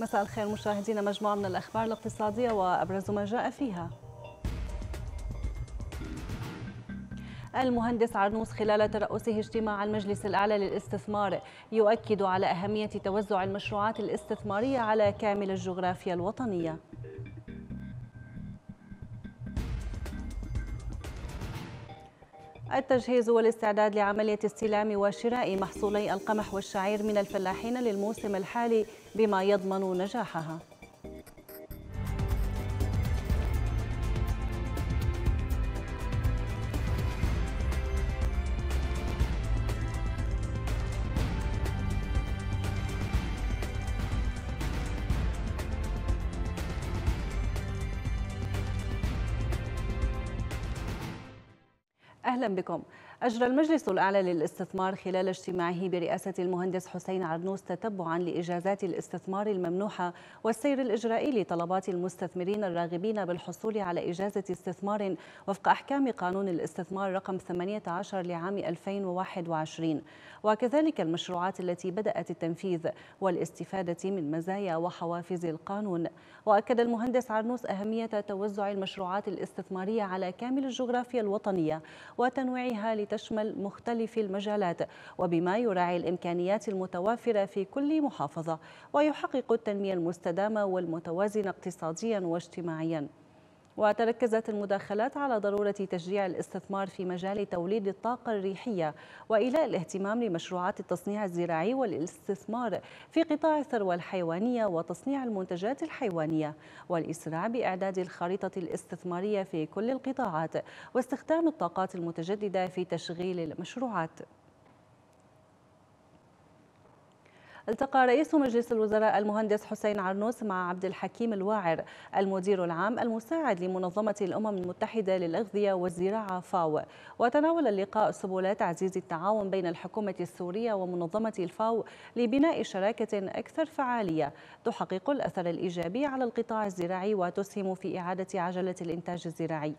مساء الخير مشاهدينا مجموعة من الأخبار الاقتصادية وأبرز ما جاء فيها المهندس عرنوس خلال ترأسه اجتماع المجلس الأعلى للاستثمار يؤكد على أهمية توزع المشروعات الاستثمارية على كامل الجغرافيا الوطنية التجهيز والاستعداد لعملية استلام وشراء محصولي القمح والشعير من الفلاحين للموسم الحالي بما يضمن نجاحها أهلا بكم أجرى المجلس الأعلى للاستثمار خلال اجتماعه برئاسة المهندس حسين عرنوس تتبعا لإجازات الاستثمار الممنوحة والسير الإجرائي لطلبات المستثمرين الراغبين بالحصول على إجازة استثمار وفق أحكام قانون الاستثمار رقم 18 لعام 2021 وكذلك المشروعات التي بدأت التنفيذ والاستفادة من مزايا وحوافز القانون وأكد المهندس عرنوس أهمية توزع المشروعات الاستثمارية على كامل الجغرافيا الوطنية وتنويعها لتنفيذ تشمل مختلف المجالات وبما يراعي الإمكانيات المتوافرة في كل محافظة ويحقق التنمية المستدامة والمتوازنة اقتصاديا واجتماعيا وتركزت المداخلات على ضرورة تشجيع الاستثمار في مجال توليد الطاقة الريحية وإيلاء الاهتمام لمشروعات التصنيع الزراعي والاستثمار في قطاع الثروة الحيوانية وتصنيع المنتجات الحيوانية والإسراع بإعداد الخريطة الاستثمارية في كل القطاعات واستخدام الطاقات المتجددة في تشغيل المشروعات التقى رئيس مجلس الوزراء المهندس حسين عرنوس مع عبد الحكيم الواعر المدير العام المساعد لمنظمة الأمم المتحدة للأغذية والزراعة فاو وتناول اللقاء سبل تعزيز التعاون بين الحكومة السورية ومنظمة الفاو لبناء شراكة أكثر فعالية تحقق الأثر الإيجابي على القطاع الزراعي وتسهم في إعادة عجلة الإنتاج الزراعي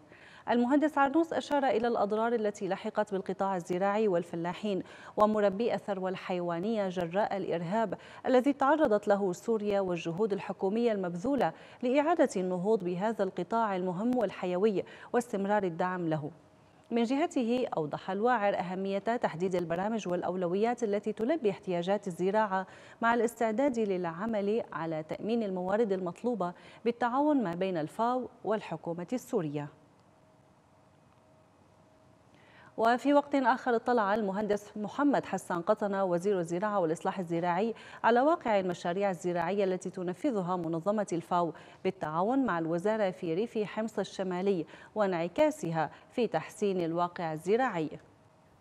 المهندس عرنوس أشار إلى الأضرار التي لحقت بالقطاع الزراعي والفلاحين ومربي الثروة الحيوانية جراء الإرهاب الذي تعرضت له سوريا والجهود الحكومية المبذولة لإعادة النهوض بهذا القطاع المهم والحيوي واستمرار الدعم له من جهته أوضح الواعر أهمية تحديد البرامج والأولويات التي تلبي احتياجات الزراعة مع الاستعداد للعمل على تأمين الموارد المطلوبة بالتعاون ما بين الفاو والحكومة السورية وفي وقت آخر اطلع المهندس محمد حسان قطنة وزير الزراعة والإصلاح الزراعي على واقع المشاريع الزراعية التي تنفذها منظمة الفاو بالتعاون مع الوزارة في ريف حمص الشمالي وانعكاسها في تحسين الواقع الزراعي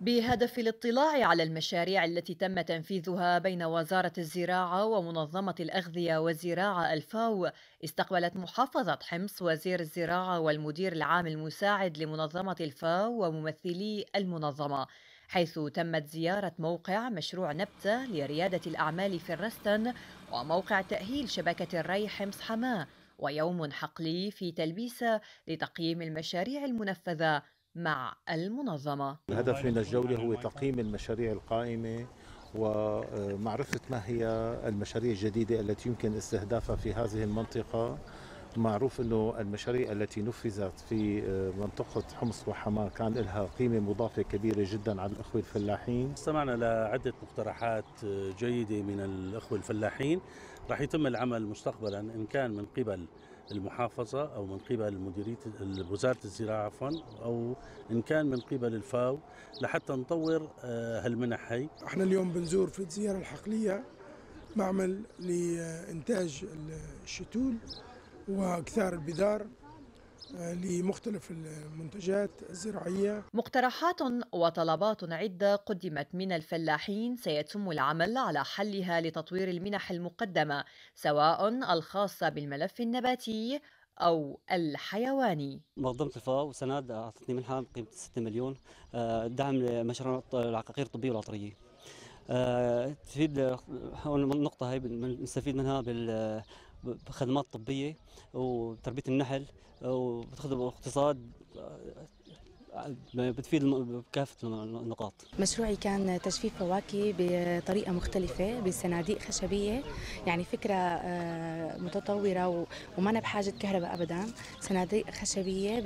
بهدف الاطلاع على المشاريع التي تم تنفيذها بين وزارة الزراعة ومنظمة الأغذية والزراعة الفاو استقبلت محافظة حمص وزير الزراعة والمدير العام المساعد لمنظمة الفاو وممثلي المنظمة حيث تمت زيارة موقع مشروع نبتة لريادة الأعمال في الرستن وموقع تأهيل شبكة الري حمص حماه ويوم حقلي في تلبيسة لتقييم المشاريع المنفذة مع المنظمة الهدف من الجولة هو تقييم المشاريع القائمة ومعرفة ما هي المشاريع الجديدة التي يمكن استهدافها في هذه المنطقة معروف انه المشاريع التي نفذت في آه، منطقه حمص وحماه كان لها قيمه مضافه كبيره جدا على الاخوه الفلاحين. استمعنا لعده مقترحات آه، جيده من الاخوه الفلاحين، راح يتم العمل مستقبلا ان كان من قبل المحافظة أو من قبل مديرية وزارة الزراعة عفوا أو إن كان من قبل الفاو لحتى نطور آه، هالمنح هي احنا اليوم بنزور في الزيارة الحقلية معمل لإنتاج الشتول وكثار البذار لمختلف المنتجات الزراعية مقترحات وطلبات عدة قدمت من الفلاحين سيتم العمل على حلها لتطوير المنح المقدمة سواء الخاصة بالملف النباتي أو الحيواني منظمة الفاو سناد أعطتني منحة بقيمة 6 مليون آه، دعم لمشروع العقاقير الطبية والعطرية آه، تفيد النقطة هاي بنستفيد منها بالخدمات الطبية وتربية النحل وبتخدم الاقتصاد بتفيد بكافه النقاط. مشروعي كان تجفيف فواكه بطريقه مختلفه بصناديق خشبيه يعني فكره آه، متطوره وما بحاجه كهرباء ابدا، صناديق خشبيه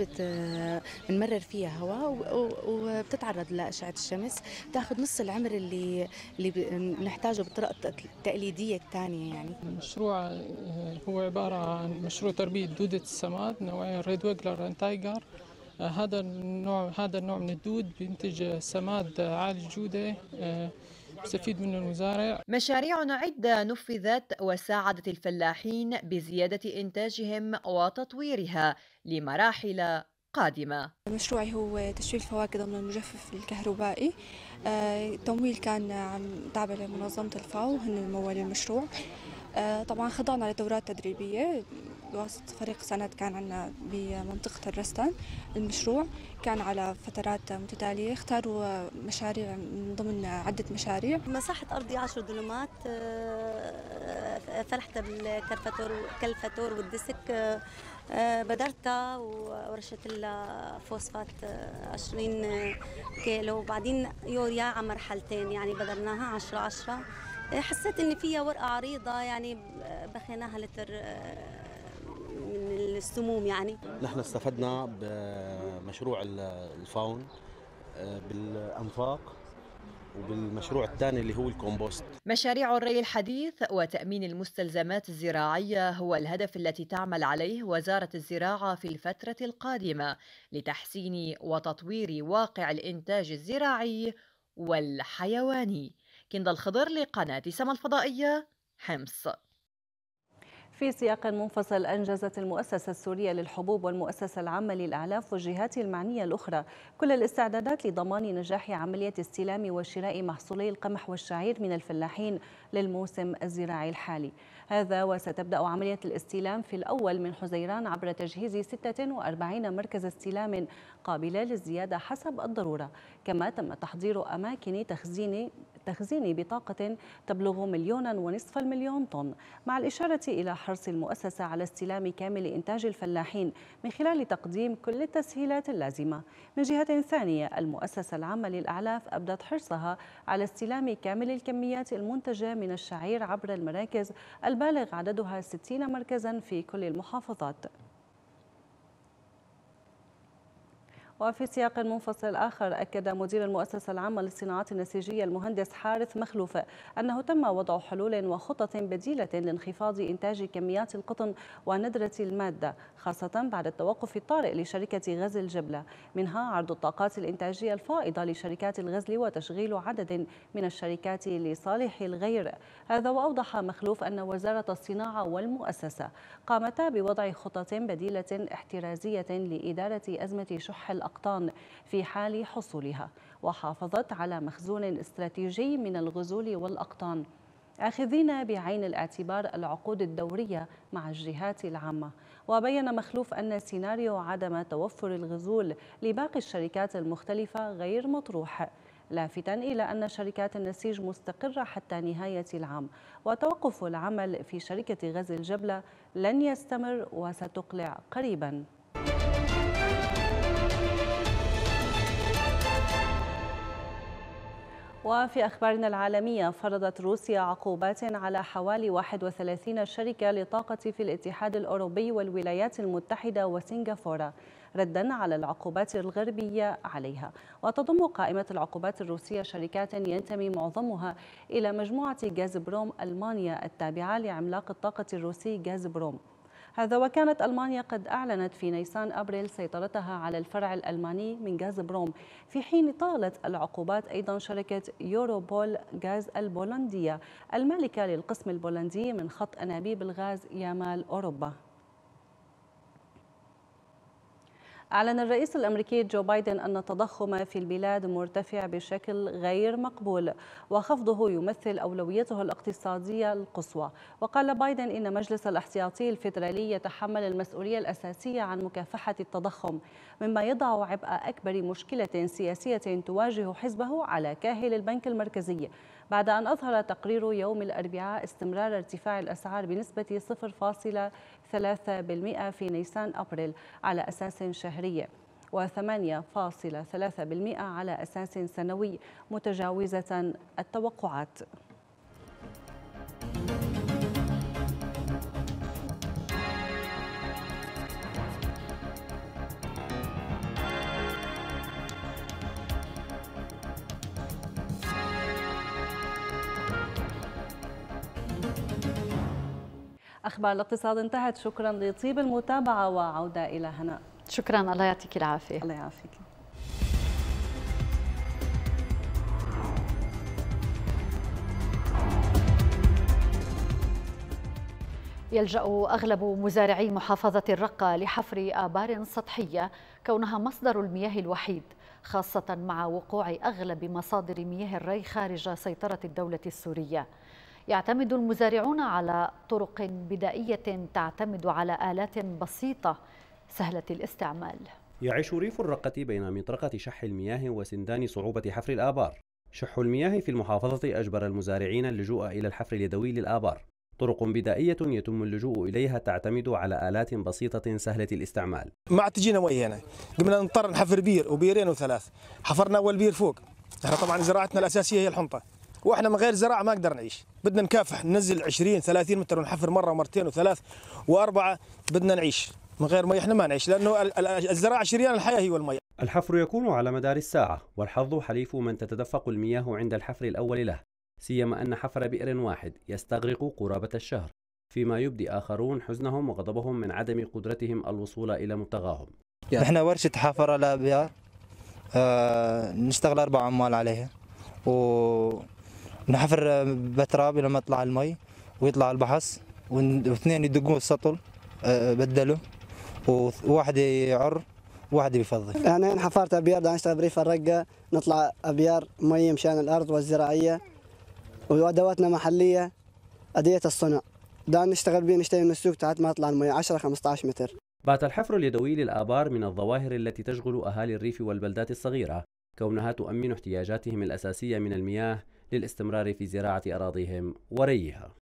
بنمرر فيها هواء وبتتعرض لاشعه الشمس، بتاخذ نص العمر اللي اللي بنحتاجه بالطرق التقليديه الثانيه يعني. المشروع آه، هو عباره عن مشروع تربيه دوده السماد نوعين ريد ويجلر تايجر هذا النوع هذا النوع من الدود بينتج سماد عالي الجوده يستفيد آه، منه المزارع مشاريع عدة نفذت وساعدت الفلاحين بزيادة إنتاجهم وتطويرها لمراحل قادمة مشروعي هو تشوي فواكه ضمن المجفف الكهربائي آه، التمويل كان عم تابع لمنظمة الفاو هن الموال المشروع آه، طبعا خضعنا لدورات تدريبية بواسطة فريق سند كان عندنا بمنطقة الرستان المشروع كان على فترات متتالية اختاروا مشاريع من ضمن عدة مشاريع مساحة أرضي 10 دولمات آه، فلحت بالكلفاتور كلفاتور والدسك آه، آه، بدرتها لها الفوسفات 20 كيلو وبعدين يوريا على مرحلتين يعني بدرناها 10 10 حسيت ان فيها ورقه عريضه يعني بخيناها لتر السموم يعني نحن استفدنا بمشروع الفاون آه، بالانفاق وبالمشروع الثاني اللي هو الكومبوست مشاريع الري الحديث وتأمين المستلزمات الزراعية هو الهدف التي تعمل عليه وزارة الزراعة في الفترة القادمة لتحسين وتطوير واقع الإنتاج الزراعي والحيواني كندا الخضر لقناة سما الفضائية حمص في سياق منفصل أنجزت المؤسسة السورية للحبوب والمؤسسة العامة للأعلاف والجهات المعنية الأخرى كل الاستعدادات لضمان نجاح عملية استلام وشراء محصولي القمح والشعير من الفلاحين للموسم الزراعي الحالي هذا وستبدأ عملية الاستلام في الأول من حزيران عبر تجهيز 46 مركز استلام قابلة للزيادة حسب الضرورة كما تم تحضير أماكن تخزين تخزين بطاقة تبلغ مليونا ونصف المليون طن مع الإشارة إلى حرص المؤسسة على استلام كامل إنتاج الفلاحين من خلال تقديم كل التسهيلات اللازمة من جهة ثانية المؤسسة العامة للأعلاف أبدت حرصها على استلام كامل الكميات المنتجة من الشعير عبر المراكز البالغ عددها 60 مركزا في كل المحافظات وفي سياق منفصل آخر أكد مدير المؤسسة العامة للصناعات النسيجية المهندس حارث مخلوف أنه تم وضع حلول وخطط بديلة لانخفاض إنتاج كميات القطن وندرة المادة خاصة بعد التوقف الطارئ لشركة غزل جبلة منها عرض الطاقات الإنتاجية الفائضة لشركات الغزل وتشغيل عدد من الشركات لصالح الغير هذا وأوضح مخلوف أن وزارة الصناعة والمؤسسة قامتا بوضع خطط بديلة احترازية لإدارة أزمة شح الأرض الأقطان في حال حصولها وحافظت على مخزون استراتيجي من الغزول والأقطان آخذين بعين الاعتبار العقود الدورية مع الجهات العامة وبين مخلوف أن سيناريو عدم توفر الغزول لباقي الشركات المختلفة غير مطروح لافتا إلى أن شركات النسيج مستقرة حتى نهاية العام وتوقف العمل في شركة غزل الجبلة لن يستمر وستقلع قريباً وفي أخبارنا العالمية فرضت روسيا عقوبات على حوالي 31 شركة لطاقة في الاتحاد الأوروبي والولايات المتحدة وسنغافورة ردا على العقوبات الغربية عليها وتضم قائمة العقوبات الروسية شركات ينتمي معظمها إلى مجموعة غازبروم ألمانيا التابعة لعملاق الطاقة الروسي غازبروم هذا وكانت ألمانيا قد أعلنت في نيسان أبريل سيطرتها على الفرع الألماني من غاز بروم في حين طالت العقوبات أيضا شركة يوروبول غاز البولندية المالكة للقسم البولندي من خط أنابيب الغاز يامال أوروبا أعلن الرئيس الأمريكي جو بايدن أن التضخم في البلاد مرتفع بشكل غير مقبول وخفضه يمثل أولويته الاقتصادية القصوى وقال بايدن إن مجلس الاحتياطي الفيدرالي يتحمل المسؤولية الأساسية عن مكافحة التضخم مما يضع عبء أكبر مشكلة سياسية تواجه حزبه على كاهل البنك المركزي بعد أن أظهر تقرير يوم الأربعاء استمرار ارتفاع الأسعار بنسبة 0.3% في نيسان أبريل على أساس شهري و8.3% على أساس سنوي متجاوزة التوقعات أخبار الاقتصاد انتهت شكرا لطيب المتابعة وعودة إلى هناء شكرا الله يعطيك العافية الله يعافيك يلجأ أغلب مزارعي محافظة الرقة لحفر آبار سطحية كونها مصدر المياه الوحيد خاصة مع وقوع أغلب مصادر مياه الري خارج سيطرة الدولة السورية يعتمد المزارعون على طرق بدائية تعتمد على آلات بسيطة سهلة الاستعمال يعيش ريف الرقة بين مطرقة شح المياه وسندان صعوبة حفر الآبار شح المياه في المحافظة أجبر المزارعين اللجوء إلى الحفر اليدوي للآبار طرق بدائية يتم اللجوء إليها تعتمد على آلات بسيطة سهلة الاستعمال ما عاد تجينا مي هنا قمنا نضطر نحفر بير وبيرين وثلاث حفرنا أول بير فوق احنا طبعا زراعتنا الأساسية هي الحنطة واحنا من غير زراعه ما نقدر نعيش بدنا نكافح ننزل 20 30 متر ونحفر مره ومرتين وثلاث واربعه بدنا نعيش من غير مي احنا ما نعيش لانه الزراعه شريان الحياه هي والمي الحفر يكون على مدار الساعه والحظ حليف من تتدفق المياه عند الحفر الاول له سيما ان حفر بئر واحد يستغرق قرابه الشهر فيما يبدي اخرون حزنهم وغضبهم من عدم قدرتهم الوصول الى مبتغاهم يعني احنا ورشه حفر الابيار أه نشتغل اربع عمال عليها و نحفر آه، بتراب لما يطلع المي ويطلع البحص واثنين يدقون السطل آه، بدلوا وواحد يعر واحد يفضي انا يعني حفرت ابيار بدنا نشتغل بريف الرقه نطلع ابيار مي مشان الارض والزراعيه وادواتنا محليه اديه الصنع بدنا نشتغل بيه نشتري من السوق تحت ما يطلع المي 10 15 متر بات الحفر اليدوي للآبار من الظواهر التي تشغل أهالي الريف والبلدات الصغيرة كونها تؤمن احتياجاتهم الأساسية من المياه للاستمرار في زراعة أراضيهم وريها